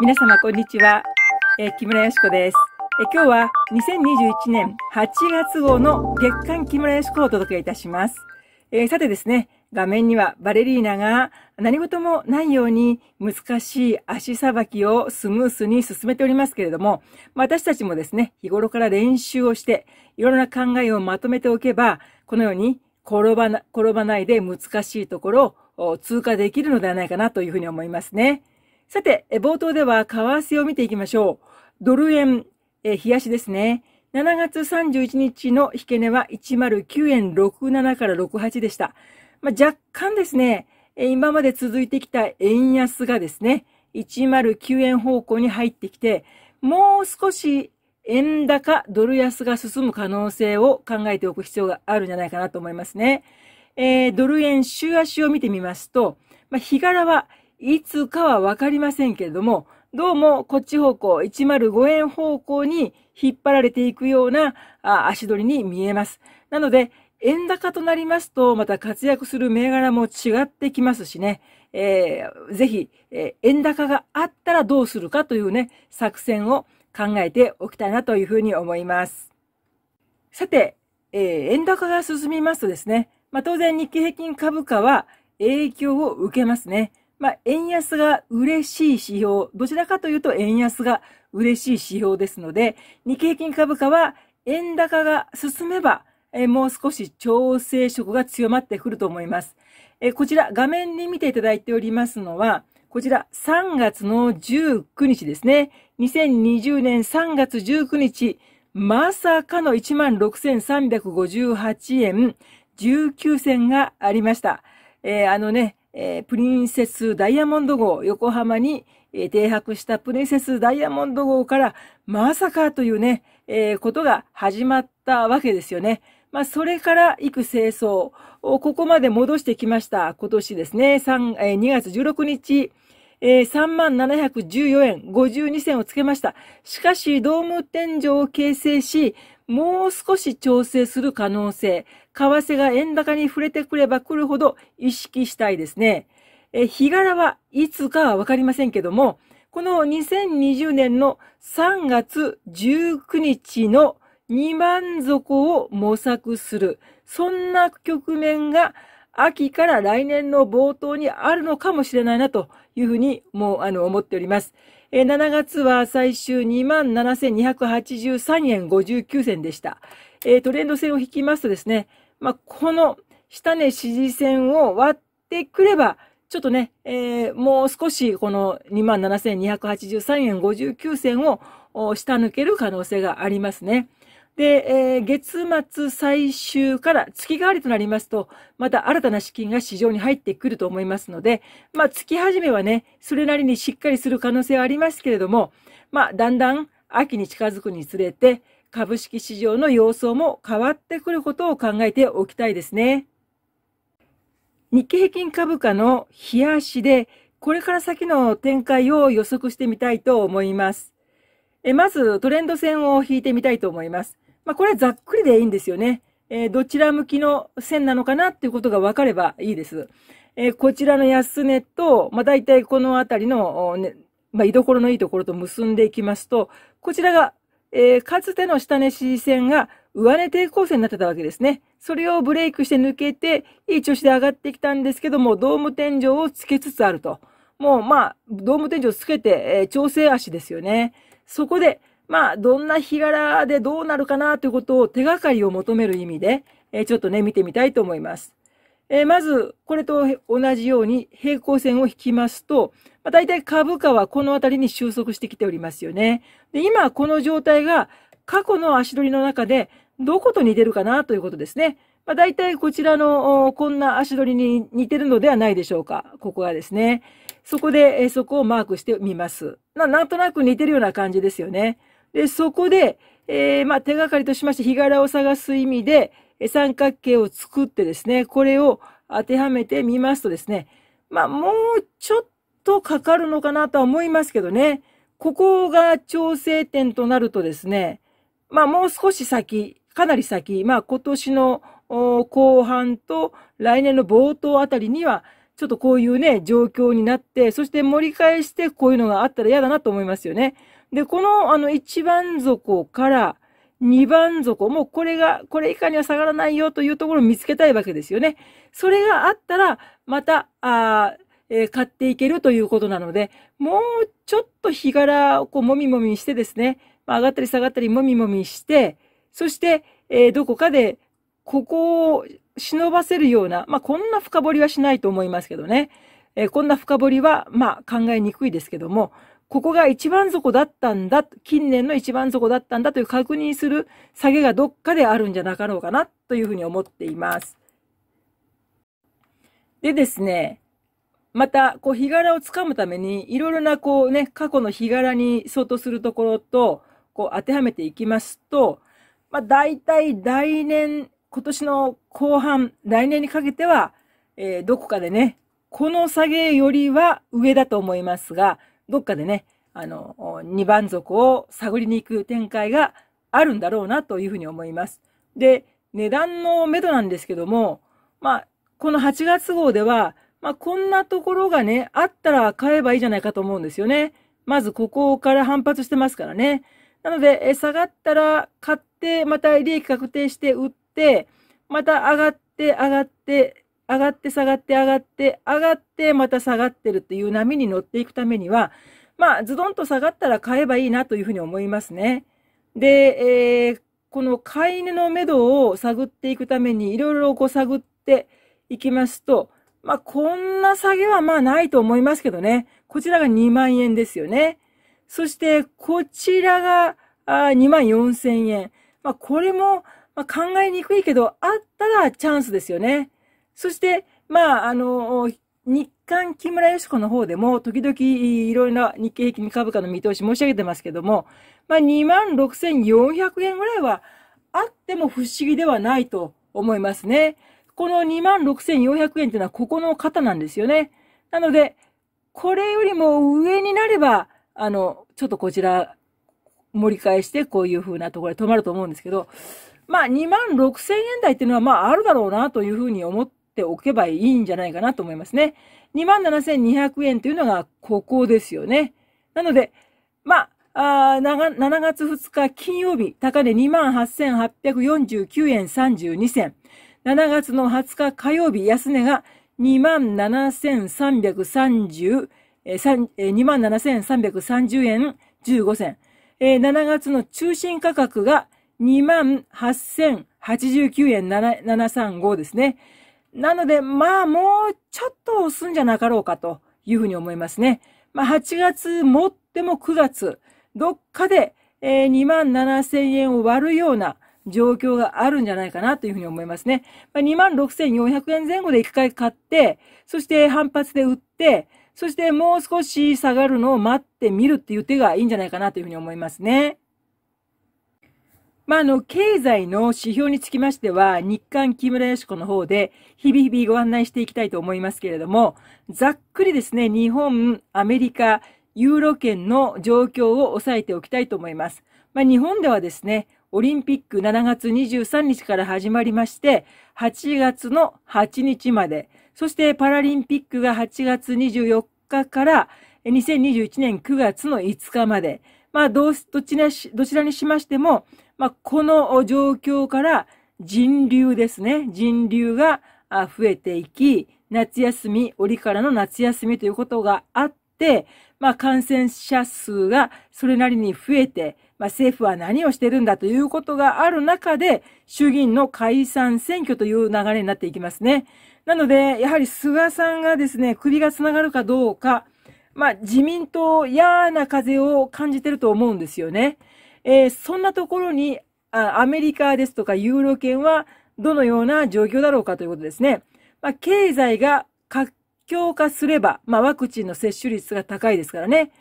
皆様こんにちは、え木村よしこですえ今日は2021年8月号の月刊木村よしこをお届けいたしますえー、さてですね画面にはバレリーナが何事もないように難しい足さばきをスムースに進めておりますけれども、まあ、私たちもですね、日頃から練習をして、いろんな考えをまとめておけば、このように転ばな、転ばないで難しいところを通過できるのではないかなというふうに思いますね。さて、冒頭では為替を見ていきましょう。ドル円、え冷やしですね。7月31日の引け値は109円67から68でした。まあ、若干ですね、今まで続いてきた円安がですね、109円方向に入ってきて、もう少し円高ドル安が進む可能性を考えておく必要があるんじゃないかなと思いますね。えー、ドル円週足を見てみますと、まあ、日柄はいつかはわかりませんけれども、どうもこっち方向、105円方向に引っ張られていくような足取りに見えます。なので、円高となりますと、また活躍する銘柄も違ってきますしね、えー、ぜひ、えー、円高があったらどうするかというね、作戦を考えておきたいなというふうに思います。さて、えー、円高が進みますとですね、まあ、当然日経平均株価は影響を受けますね。まあ、円安が嬉しい指標、どちらかというと円安が嬉しい指標ですので、日経平均株価は円高が進めば、えもう少し調整色が強まってくると思います。えこちら画面に見ていただいておりますのは、こちら3月の19日ですね。2020年3月19日、まさかの16,358円、19戦がありました。えー、あのね、えー、プリンセスダイヤモンド号、横浜に、えー、停泊したプリンセスダイヤモンド号から、まさかというね、えー、ことが始まったわけですよね。まあ、それから行く清掃をここまで戻してきました。今年ですね、3えー、2月16日、えー、3714円52銭をつけました。しかし、ドーム天井を形成し、もう少し調整する可能性、為替が円高に触れてくれば来るほど意識したいですね。え、日柄はいつかはわかりませんけども、この2020年の3月19日の2万底を模索する。そんな局面が秋から来年の冒頭にあるのかもしれないなというふうにもうあの思っております。え7月は最終27,283円59銭でした。えトレンド線を引きますとですね、まあ、この下値支持線を割ってくれば、ちょっとね、えー、もう少しこの27,283円59銭を下抜ける可能性がありますね。で、えー、月末最終から月替わりとなりますと、また新たな資金が市場に入ってくると思いますので、まあ月始めはね、それなりにしっかりする可能性はありますけれども、まあだんだん秋に近づくにつれて、株式市場の様相も変わってくることを考えておきたいですね。日経平均株価の冷やしで、これから先の展開を予測してみたいと思います。えまず、トレンド線を引いてみたいと思います。まあ、これはざっくりでいいんですよね。えー、どちら向きの線なのかなっていうことが分かればいいです。えー、こちらの安値と、まあ、大体このあたりの、ね、まあ、居所のいいところと結んでいきますと、こちらがえー、かつての下値支持線が上値抵抗線になってたわけですね。それをブレイクして抜けて、いい調子で上がってきたんですけども、ドーム天井をつけつつあると。もう、まあ、ドーム天井をつけて、えー、調整足ですよね。そこで、まあ、どんな日柄でどうなるかなということを手がかりを求める意味で、えー、ちょっとね、見てみたいと思います。えー、まず、これと同じように平行線を引きますと、まあ、大体株価はこの辺りに収束してきておりますよね。で、今、この状態が過去の足取りの中でどこと似てるかなということですね。まあ、大体こちらのこんな足取りに似てるのではないでしょうか。ここはですね。そこで、えそこをマークしてみます。ななんとなく似てるような感じですよね。で、そこで、えー、まあ、手がかりとしまして、日柄を探す意味で、三角形を作ってですね、これを当てはめてみますとですね、まあ、もうちょっとかかるのかなとは思いますけどね、ここが調整点となるとですね、まあ、もう少し先、かなり先、まあ、今年の後半と来年の冒頭あたりには、ちょっとこういうね、状況になって、そして盛り返してこういうのがあったら嫌だなと思いますよね。で、この、あの、一番底から、2番底、もうこれが、これ以下には下がらないよというところを見つけたいわけですよね。それがあったら、また、あえー、買っていけるということなので、もうちょっと日柄をこうもみもみしてですね、まあ、上がったり下がったりもみもみして、そして、えー、どこかで、ここを忍ばせるような、まあ、こんな深掘りはしないと思いますけどね。えー、こんな深掘りは、まあ、考えにくいですけども、ここが一番底だったんだ、近年の一番底だったんだという確認する下げがどっかであるんじゃなかろうかなというふうに思っています。でですね、また、こう、日柄をつかむために、いろいろな、こうね、過去の日柄に相当するところと、こう、当てはめていきますと、まあ、大体来年、今年の後半、来年にかけては、えー、どこかでね、この下げよりは上だと思いますが、どっかでね、あの、二番族を探りに行く展開があるんだろうなというふうに思います。で、値段の目処なんですけども、まあ、この8月号では、まあ、こんなところがね、あったら買えばいいじゃないかと思うんですよね。まずここから反発してますからね。なので、え下がったら買って、また利益確定して売って、また上がって上がって、上がって下がって上がって、上がってまた下がってるっていう波に乗っていくためには、まあ、ズドンと下がったら買えばいいなというふうに思いますね。で、えー、この買い値のめどを探っていくために、いろいろこう探っていきますと、まあ、こんな下げはまあないと思いますけどね。こちらが2万円ですよね。そして、こちらが2万4千円。まあ、これも、ま考えにくいけど、あったらチャンスですよね。そして、まあ、あの、日韓木村よし子の方でも、時々いろいろな日経平均株価の見通し申し上げてますけども、まあ、26,400円ぐらいはあっても不思議ではないと思いますね。この26,400円というのはここの方なんですよね。なので、これよりも上になれば、あの、ちょっとこちら、盛り返して、こういう風なところで止まると思うんですけど、まあ、2万0 0円台っていうのは、まあ、あるだろうな、という風に思っっておけばいいんじゃないかなと思いますね。27,200円というのがここですよね。なので、まあ、あ7月2日金曜日、高値28,849円32銭。7月の20日火曜日、安値が27,330、円15銭。7月の中心価格が28,089円735ですね。なので、まあもうちょっと押すんじゃなかろうかというふうに思いますね。まあ8月もっても9月、どっかで、えー、2万7千円を割るような状況があるんじゃないかなというふうに思いますね。まあ、2万6400円前後で一回買って、そして反発で売って、そしてもう少し下がるのを待ってみるっていう手がいいんじゃないかなというふうに思いますね。まあ、あの、経済の指標につきましては、日韓木村よしの方で、日々日々ご案内していきたいと思いますけれども、ざっくりですね、日本、アメリカ、ユーロ圏の状況を押さえておきたいと思います。まあ、日本ではですね、オリンピック7月23日から始まりまして、8月の8日まで、そしてパラリンピックが8月24日から2021年9月の5日まで、まあ、どちらどちらにしましても、まあ、この状況から人流ですね。人流が増えていき、夏休み、折からの夏休みということがあって、まあ、感染者数がそれなりに増えて、まあ、政府は何をしてるんだということがある中で、衆議院の解散選挙という流れになっていきますね。なので、やはり菅さんがですね、首がつながるかどうか、まあ、自民党、嫌な風を感じてると思うんですよね。えー、そんなところにあ、アメリカですとかユーロ圏はどのような状況だろうかということですね。まあ、経済が活況化すれば、まあ、ワクチンの接種率が高いですからね。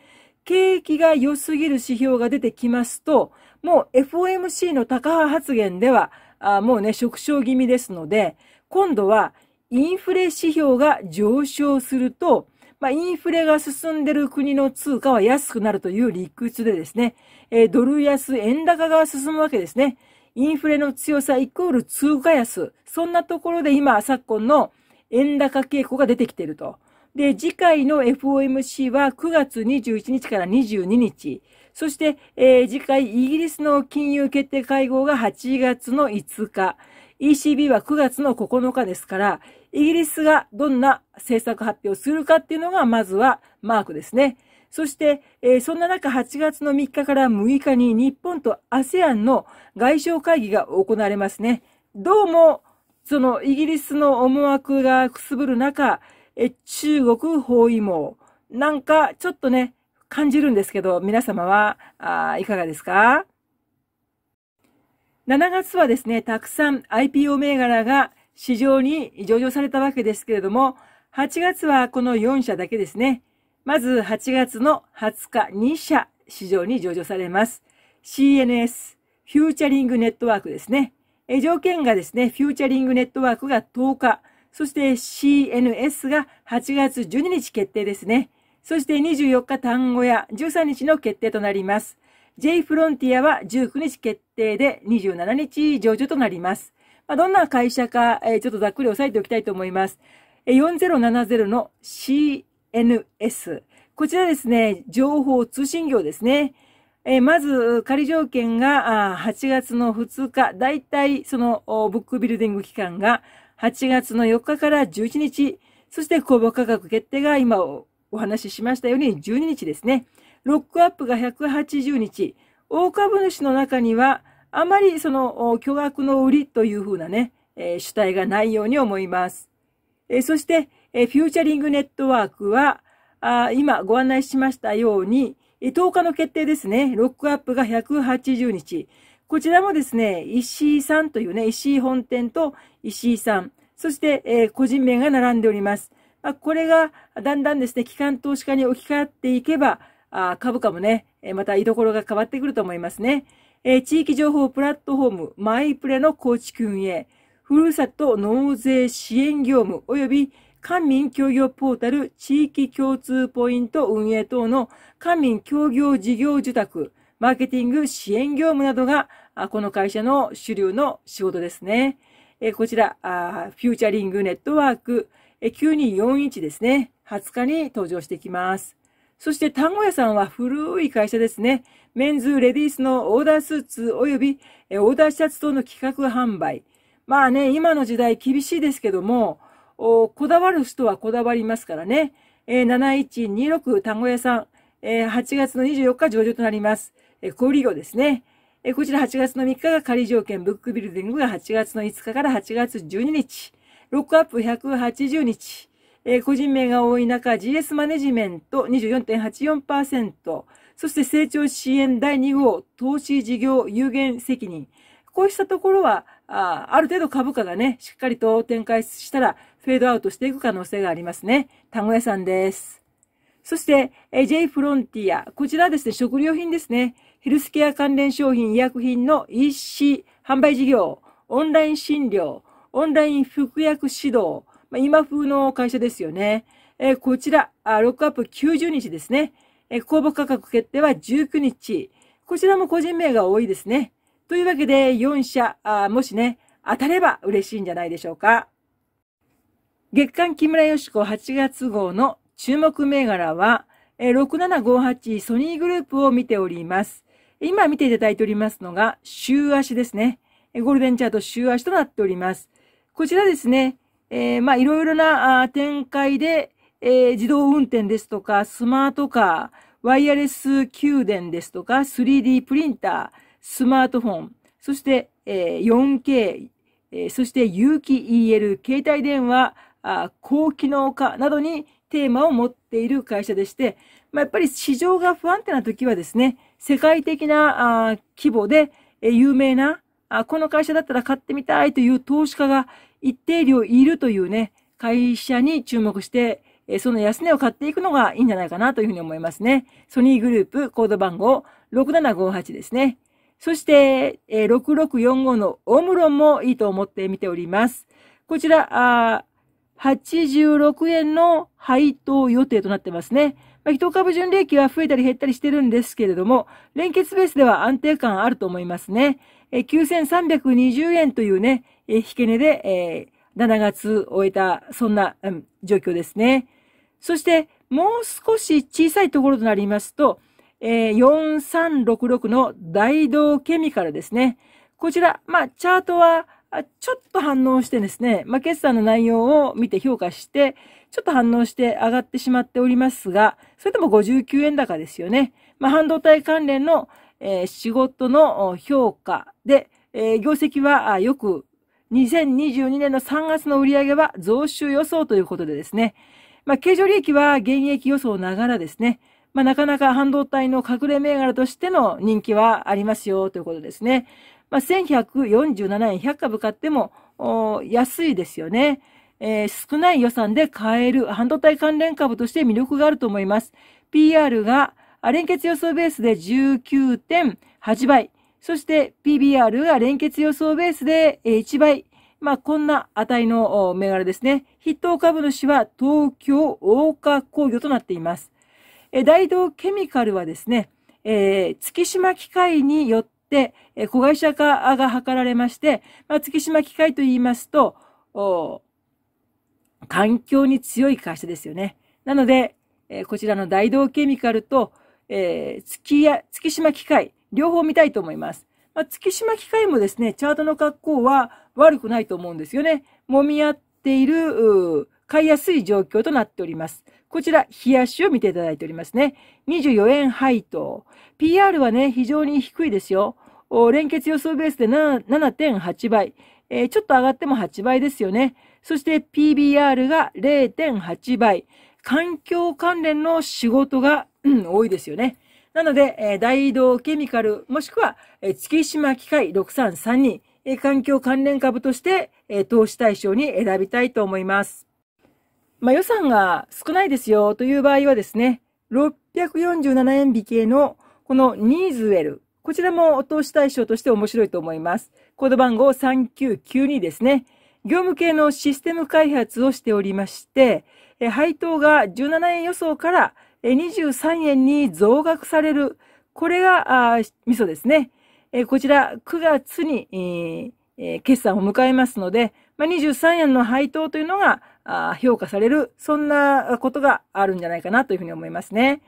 景気が良すぎる指標が出てきますと、もう FOMC の高派発言では、あもうね、縮小気味ですので、今度はインフレ指標が上昇すると、まあ、インフレが進んでる国の通貨は安くなるという理屈でですね、えドル安、円高が進むわけですね。インフレの強さイコール通貨安。そんなところで今、昨今の円高傾向が出てきていると。で、次回の FOMC は9月21日から22日。そして、えー、次回イギリスの金融決定会合が8月の5日。ECB は9月の9日ですから、イギリスがどんな政策発表をするかっていうのが、まずはマークですね。そして、えー、そんな中8月の3日から6日に日本と ASEAN の外相会議が行われますね。どうも、そのイギリスの思惑がくすぶる中、え中国包囲網。なんかちょっとね、感じるんですけど、皆様は、あいかがですか ?7 月はですね、たくさん IPO 銘柄が市場に上場されたわけですけれども、8月はこの4社だけですね。まず8月の20日、2社市場に上場されます。CNS、フューチャリングネットワークですね。条件がですね、フューチャリングネットワークが10日、そして CNS が8月12日決定ですね。そして24日単語や13日の決定となります。J フロンティアは19日決定で27日上場となります。まあ、どんな会社か、えー、ちょっとざっくり押さえておきたいと思います。え4070の CNS。こちらですね、情報通信業ですね。えー、まず、仮条件が8月の2日、だいたいそのブックビルディング期間が8月の4日から11日、そして公募価格決定が今お話ししましたように12日ですね。ロックアップが180日。大株主の中には、あまりその巨額の売りというふうなね、えー、主体がないように思います。えー、そして、えフューチャリングネットワークは、あ今ご案内しましたように、10日の決定ですね、ロックアップが180日。こちらもですね、石井さんというね、石井本店と石井さん、そして、え個人名が並んでおります。まあ、これがだんだんですね、機関投資家に置き換わっていけば、あ株価もね、また居所が変わってくると思いますね。えー、地域情報プラットフォームマイプレの構築運営、ふるさと納税支援業務及び官民協業ポータル地域共通ポイント運営等の官民協業事業受託、マーケティング支援業務などが、この会社の主流の仕事ですね。こちら、フューチャリングネットワーク9241ですね。20日に登場してきます。そして単語屋さんは古い会社ですね。メンズ、レディースのオーダースーツ及びオーダーシャツ等の企画販売。まあね、今の時代厳しいですけども、こだわる人はこだわりますからね。え7126単語屋さん、え8月の24日上場となります。え小売業ですね。えこちら8月の3日が仮条件、ブックビルディングが8月の5日から8月12日、ロックアップ180日、えー、個人名が多い中、GS マネジメント24.84%、そして成長支援第2号、投資事業有限責任。こうしたところは、あある程度株価がね、しっかりと展開したら、フェードアウトしていく可能性がありますね。田子屋さんです。そして、J フロンティア。こちらはですね、食料品ですね。ヘルスケア関連商品、医薬品の EC 販売事業、オンライン診療、オンライン服薬指導、まあ、今風の会社ですよね。えー、こちら、ロックアップ90日ですね。えー、公募価格決定は19日。こちらも個人名が多いですね。というわけで、4社、あもしね、当たれば嬉しいんじゃないでしょうか。月間木村よし子8月号の注目銘柄は、6758ソニーグループを見ております。今見ていただいておりますのが、週足ですね。ゴールデンチャート週足となっております。こちらですね、えー、まあ、いろいろな展開で、えー、自動運転ですとか、スマートカー、ワイヤレス給電ですとか、3D プリンター、スマートフォン、そして、えー、4K、えー、そして有機 EL、携帯電話、あ高機能化などにテーマを持っている会社でして、まあ、やっぱり市場が不安定な時はですね、世界的なあ規模で、え有名なあこの会社だったら買ってみたいという投資家が一定量いるというね、会社に注目して、その安値を買っていくのがいいんじゃないかなというふうに思いますね。ソニーグループコード番号6758ですね。そして、6645のオムロンもいいと思って見ております。こちら、86円の配当予定となってますね。まあ、一株純利益は増えたり減ったりしてるんですけれども、連結ベースでは安定感あると思いますね。9320円というね、え引け値で、えー、7月終えた、そんな、うん、状況ですね。そして、もう少し小さいところとなりますと、えー、4366の大道ケミカルですね。こちら、まあ、チャートは、ちょっと反応してですね、まあ、決算の内容を見て評価して、ちょっと反応して上がってしまっておりますが、それでも59円高ですよね。まあ、半導体関連の、えー、仕事の評価で、えー、業績はよく2022年の3月の売上は増収予想ということでですね、まあ、経常利益は現役予想ながらですね、まあ、なかなか半導体の隠れ銘柄としての人気はありますよということですね。まあ、1147円100株買っても、安いですよね。えー、少ない予算で買える半導体関連株として魅力があると思います。PR が連結予想ベースで19.8倍。そして PBR が連結予想ベースで1倍。まあ、こんな値の銘柄ですね。筆頭株主は東京大岡工業となっています。大道ケミカルはですね、えー、月島機械によって、えー、子会社化が図られまして、まあ、月島機械と言いますと、環境に強い会社ですよね。なので、えー、こちらの大道ケミカルと、えー、月や、月島機械、両方見たいと思います。まあ、月島機械もですね、チャートの格好は悪くないと思うんですよね。揉み合っている、買いやすい状況となっております。こちら、冷やしを見ていただいておりますね。24円配当。PR はね、非常に低いですよ。連結予想ベースで7.8倍。えー、ちょっと上がっても8倍ですよね。そして PBR が0.8倍。環境関連の仕事が、うん、多いですよね。なので、えー、大道ケミカル、もしくは、えー、月島機械6332、えー、環境関連株として、えー、投資対象に選びたいと思います。まあ、予算が少ないですよという場合はですね、647円引きのこのニーズウェル、こちらも投資対象として面白いと思います。コード番号3992ですね。業務系のシステム開発をしておりまして、配当が17円予想から23円に増額される。これが、味噌ですね。こちら、9月に、決算を迎えますので、まあ、23円の配当というのが評価される、そんなことがあるんじゃないかなというふうに思いますね。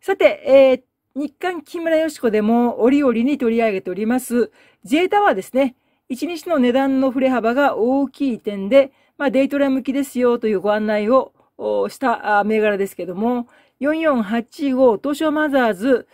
さて、えー、日刊木村よしこでも折々に取り上げております、J タワーですね。1日の値段の振れ幅が大きい点で、まあ、デイトラ向きですよというご案内をした銘柄ですけども、4485東証マザーズ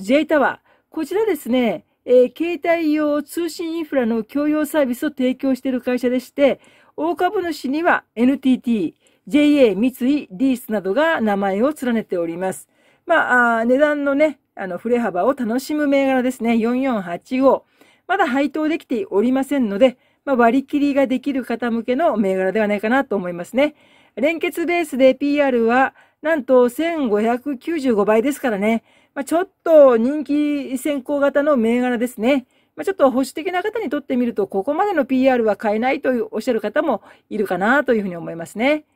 J タワー。こちらですね、えー、携帯用通信インフラの共用サービスを提供している会社でして、大株主には NTT、JA、三井、リースなどが名前を連ねております。まあ、あ値段のね、あの、振れ幅を楽しむ銘柄ですね。4485。まだ配当できておりませんので、まあ、割り切りができる方向けの銘柄ではないかなと思いますね。連結ベースで PR はなんと1595倍ですからね。まあ、ちょっと人気先行型の銘柄ですね。まあ、ちょっと保守的な方にとってみると、ここまでの PR は買えないというおっしゃる方もいるかなというふうに思いますね。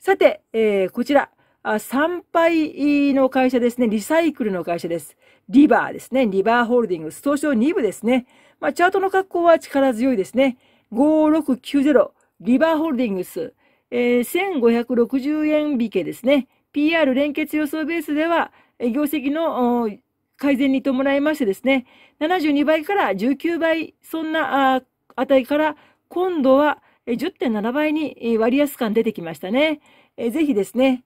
さて、えー、こちら、参拝の会社ですね。リサイクルの会社です。リバーですね。リバーホールディングス、東証2部ですね。まあ、チャートの格好は力強いですね。5690、リバーホールディングス、えー、1560円引けですね。PR 連結予想ベースでは、業績の改善に伴いましてですね、72倍から19倍、そんな値から、今度は10.7倍に割安感出てきましたね。ぜひですね、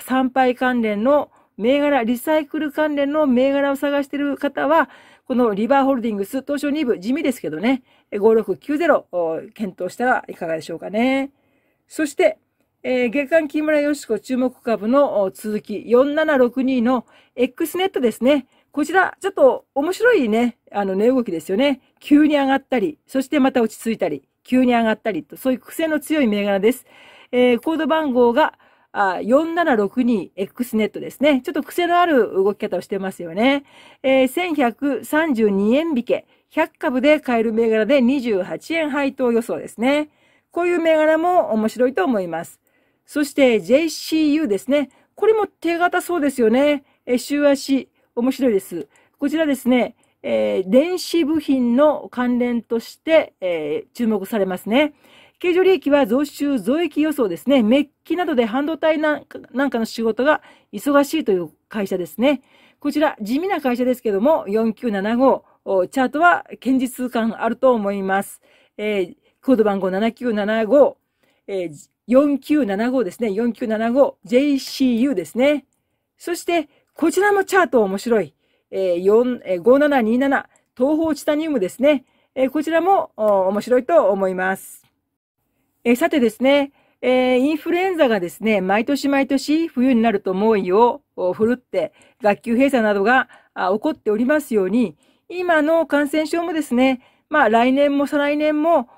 参拝関連の銘柄、リサイクル関連の銘柄を探している方は、このリバーホールディングス、東証2部、地味ですけどね、5690、検討したらいかがでしょうかね。そして、えー、月刊木村よしこ注目株の続き、4762の X ネットですね。こちら、ちょっと面白いね、あの、値動きですよね。急に上がったり、そしてまた落ち着いたり、急に上がったりと、そういう癖の強い銘柄です。えー、コード番号が、4762X ネットですね。ちょっと癖のある動き方をしてますよね。えー、1132円引け。100株で買える銘柄で28円配当予想ですね。こういう銘柄も面白いと思います。そして JCU ですね。これも手形そうですよね。え週足、面白いです。こちらですね、えー、電子部品の関連として、えー、注目されますね。経常利益は増収増益予想ですね。メッキなどで半導体なんかの仕事が忙しいという会社ですね。こちら、地味な会社ですけども、4975、チャートは堅実感あると思います。えー、コード番号7975、えー、4975ですね。4975。JCU ですね。そして、こちらもチャート面白い。えー、4え5727。東方チタニウムですね。えー、こちらも面白いと思います。えー、さてですね、えー、インフルエンザがですね、毎年毎年冬になると猛威を振るって、学級閉鎖などが起こっておりますように、今の感染症もですね、まあ来年も再来年も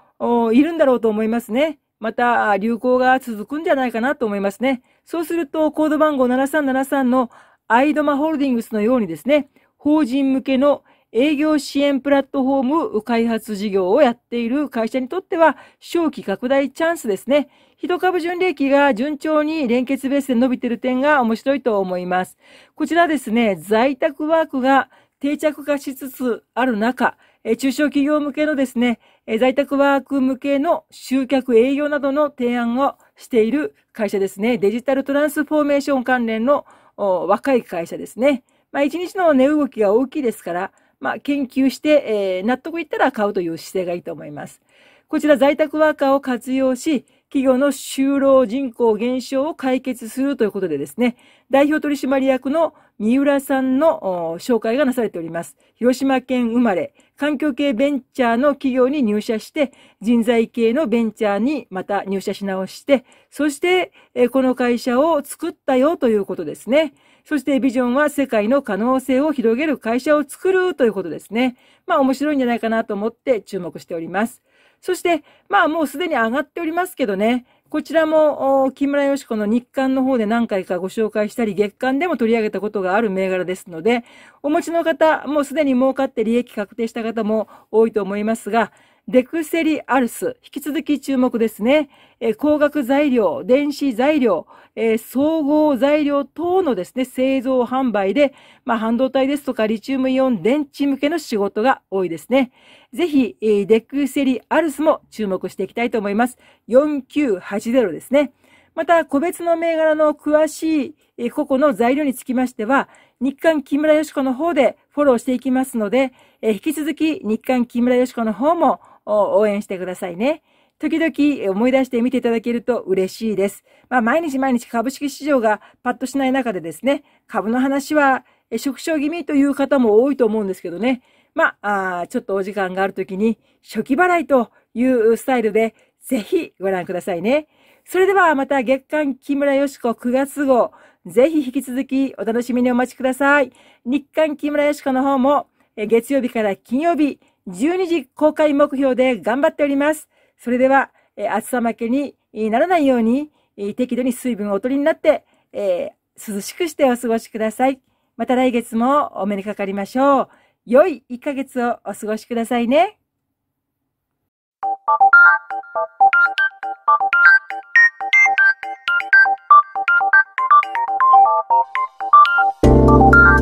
いるんだろうと思いますね。また流行が続くんじゃないかなと思いますね。そうすると、コード番号7373のアイドマホールディングスのようにですね、法人向けの営業支援プラットフォーム開発事業をやっている会社にとっては、正規拡大チャンスですね。一株純利益が順調に連結ベースで伸びている点が面白いと思います。こちらですね、在宅ワークが定着化しつつある中、え中小企業向けのですね、え在宅ワーク向けの集客営業などの提案をしている会社ですね。デジタルトランスフォーメーション関連の若い会社ですね。まあ、一日の値動きが大きいですから、まあ、研究して、えー、納得いったら買うという姿勢がいいと思います。こちら在宅ワーカーを活用し、企業の就労人口減少を解決するということでですね、代表取締役の三浦さんの紹介がなされております。広島県生まれ、環境系ベンチャーの企業に入社して、人材系のベンチャーにまた入社し直して、そして、この会社を作ったよということですね。そしてビジョンは世界の可能性を広げる会社を作るということですね。まあ面白いんじゃないかなと思って注目しております。そして、まあもうすでに上がっておりますけどね、こちらも、木村よしこの日刊の方で何回かご紹介したり、月間でも取り上げたことがある銘柄ですので、お持ちの方、もうすでに儲かって利益確定した方も多いと思いますが、デクセリアルス、引き続き注目ですね。えー、光学材料、電子材料、えー、総合材料等のですね、製造販売で、まあ、半導体ですとかリチウムイオン電池向けの仕事が多いですね。ぜひ、えー、デクセリアルスも注目していきたいと思います。4980ですね。また、個別の銘柄の詳しい個々の材料につきましては、日刊木村よし子の方でフォローしていきますので、えー、引き続き日刊木村よし子の方も応援してくださいね。時々思い出してみていただけると嬉しいです。まあ、毎日毎日株式市場がパッとしない中でですね、株の話は縮小気味という方も多いと思うんですけどね。まあ、あちょっとお時間がある時に初期払いというスタイルでぜひご覧くださいね。それではまた月刊木村よしこ9月号、ぜひ引き続きお楽しみにお待ちください。日刊木村よしこの方も月曜日から金曜日、12時公開目標で頑張っております。それでは、え暑さ負けにならないように、適度に水分をお取りになって、えー、涼しくしてお過ごしください。また来月もお目にかかりましょう。良い1ヶ月をお過ごしくださいね。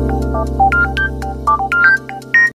Thank you.